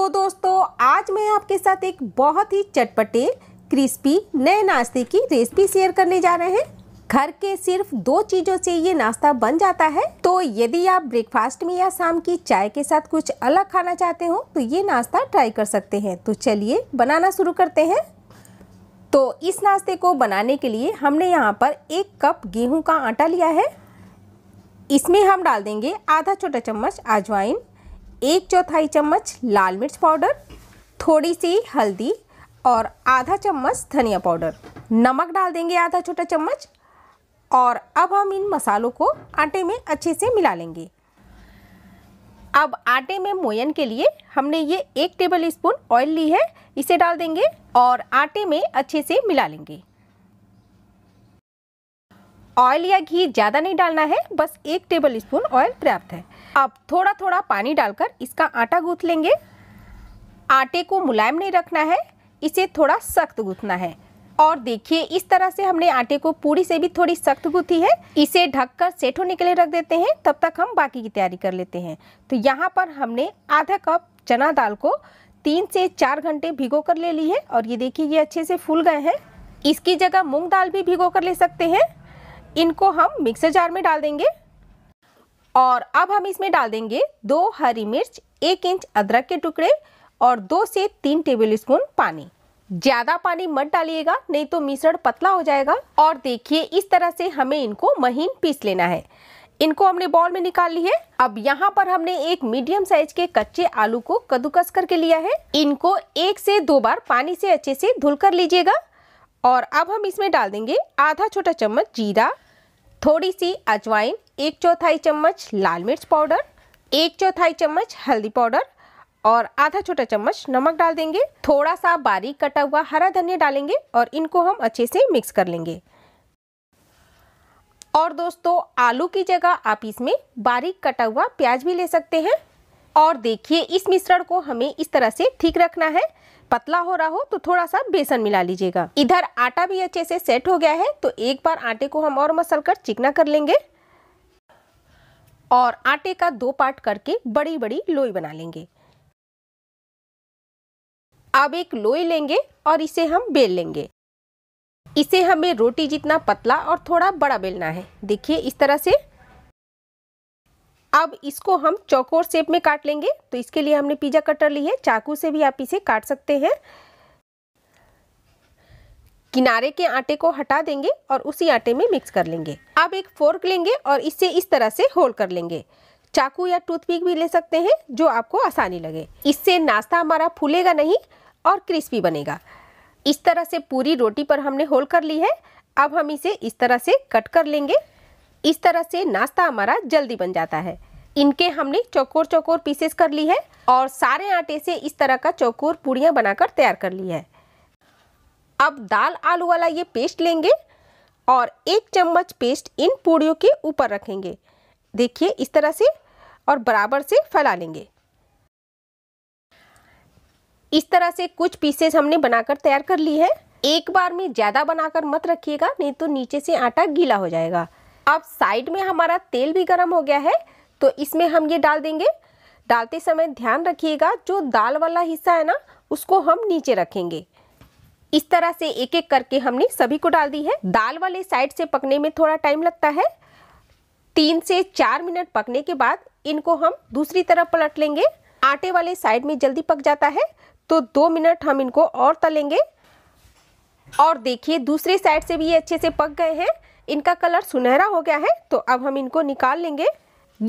तो दोस्तों आज मैं आपके साथ एक बहुत ही चटपटे क्रिस्पी नए नाश्ते की रेसिपी शेयर करने जा रहे हैं घर के सिर्फ दो चीज़ों से ये नाश्ता बन जाता है तो यदि आप ब्रेकफास्ट में या शाम की चाय के साथ कुछ अलग खाना चाहते हो तो ये नाश्ता ट्राई कर सकते हैं तो चलिए बनाना शुरू करते हैं तो इस नाश्ते को बनाने के लिए हमने यहाँ पर एक कप गेहूं का आटा लिया है इसमें हम डाल देंगे आधा छोटा चम्मच अजवाइन एक चौथाई चम्मच लाल मिर्च पाउडर थोड़ी सी हल्दी और आधा चम्मच धनिया पाउडर नमक डाल देंगे आधा छोटा चम्मच और अब हम इन मसालों को आटे में अच्छे से मिला लेंगे अब आटे में मोयन के लिए हमने ये एक टेबल स्पून ऑयल ली है इसे डाल देंगे और आटे में अच्छे से मिला लेंगे ऑयल या घी ज़्यादा नहीं डालना है बस एक टेबल स्पून ऑयल पर्याप्त है अब थोड़ा थोड़ा पानी डालकर इसका आटा गूँथ लेंगे आटे को मुलायम नहीं रखना है इसे थोड़ा सख्त गूँथना है और देखिए इस तरह से हमने आटे को पूरी से भी थोड़ी सख्त गूथी है इसे ढककर सेट होने के लिए रख देते हैं तब तक हम बाकी की तैयारी कर लेते हैं तो यहाँ पर हमने आधा कप चना दाल को तीन से चार घंटे भिगो कर ले ली है और ये देखिए ये अच्छे से फूल गए हैं इसकी जगह मूंग दाल भी भिगो कर ले सकते हैं इनको हम मिक्सर जार में डाल देंगे और अब हम इसमें डाल देंगे दो हरी मिर्च एक इंच अदरक के टुकड़े और दो से तीन टेबल स्पून पानी ज़्यादा पानी मत डालिएगा नहीं तो मिश्रण पतला हो जाएगा और देखिए इस तरह से हमें इनको महीन पीस लेना है इनको हमने बॉल में निकाल ली है अब यहाँ पर हमने एक मीडियम साइज के कच्चे आलू को कद्दूकस करके लिया है इनको एक से दो बार पानी से अच्छे से धुल कर लीजिएगा और अब हम इसमें डाल देंगे आधा छोटा चम्मच जीरा थोड़ी सी अजवाइन एक चौथाई चम्मच लाल मिर्च पाउडर एक चौथाई चम्मच हल्दी पाउडर और आधा छोटा चम्मच नमक डाल देंगे थोड़ा सा बारीक कटा हुआ हरा धनिया डालेंगे और इनको हम अच्छे से मिक्स कर लेंगे और दोस्तों आलू की जगह आप इसमें बारीक कटा हुआ प्याज भी ले सकते हैं और देखिए इस मिश्रण को हमें इस तरह से ठीक रखना है पतला हो रहा हो तो थोड़ा सा बेसन मिला लीजिएगा इधर आटा भी अच्छे से सेट हो गया है तो एक बार आटे को हम और मसल कर चिकना कर लेंगे और आटे का दो पार्ट करके बड़ी बड़ी लोई बना लेंगे अब एक लोई लेंगे और इसे हम बेल लेंगे इसे हमें रोटी जितना पतला और थोड़ा बड़ा बेलना है देखिए इस तरह से अब इसको हम चौकोर शेप में काट लेंगे तो इसके लिए हमने पिज़्ज़ा कटर ली है चाकू से भी आप इसे काट सकते हैं किनारे के आटे को हटा देंगे और उसी आटे में मिक्स कर लेंगे अब एक फोर्क लेंगे और इसे इस तरह से होल कर लेंगे चाकू या टूथपिक भी ले सकते हैं जो आपको आसानी लगे इससे नाश्ता हमारा फूलेगा नहीं और क्रिस्पी बनेगा इस तरह से पूरी रोटी पर हमने होल कर ली है अब हम इसे इस तरह से कट कर लेंगे इस तरह से नाश्ता हमारा जल्दी बन जाता है इनके हमने चौकोर चौकोर पीसेस कर ली है और सारे आटे से इस तरह का चौकोर पूड़ियाँ बनाकर तैयार कर ली है अब दाल आलू वाला ये पेस्ट लेंगे और एक चम्मच पेस्ट इन पूड़ियों के ऊपर रखेंगे देखिए इस तरह से और बराबर से फैला लेंगे इस तरह से कुछ पीसेस हमने बनाकर तैयार कर ली है एक बार में ज़्यादा बनाकर मत रखिएगा नहीं तो नीचे से आटा गीला हो जाएगा अब साइड में हमारा तेल भी गर्म हो गया है तो इसमें हम ये डाल देंगे डालते समय ध्यान रखिएगा जो दाल वाला हिस्सा है ना उसको हम नीचे रखेंगे इस तरह से एक एक करके हमने सभी को डाल दी है दाल वाले साइड से पकने में थोड़ा टाइम लगता है तीन से चार मिनट पकने के बाद इनको हम दूसरी तरफ पलट लेंगे आटे वाले साइड में जल्दी पक जाता है तो दो मिनट हम इनको और तलेंगे और देखिए दूसरे साइड से भी ये अच्छे से पक गए हैं इनका कलर सुनहरा हो गया है तो अब हम इनको निकाल लेंगे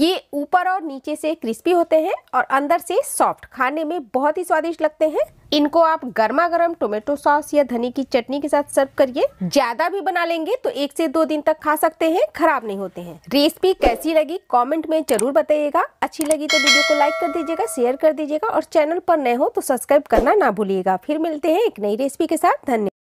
ये ऊपर और नीचे से क्रिस्पी होते हैं और अंदर से सॉफ्ट खाने में बहुत ही स्वादिष्ट लगते हैं इनको आप गर्मा गर्म टोमेटो सॉस या धनी की चटनी के साथ सर्व करिए ज्यादा भी बना लेंगे तो एक से दो दिन तक खा सकते हैं खराब नहीं होते हैं रेसिपी कैसी लगी कमेंट में जरूर बताइएगा अच्छी लगी तो वीडियो को लाइक कर दीजिएगा शेयर कर दीजिएगा और चैनल पर नए हो तो सब्सक्राइब करना ना भूलिएगा फिर मिलते हैं एक नई रेसिपी के साथ धन्यवाद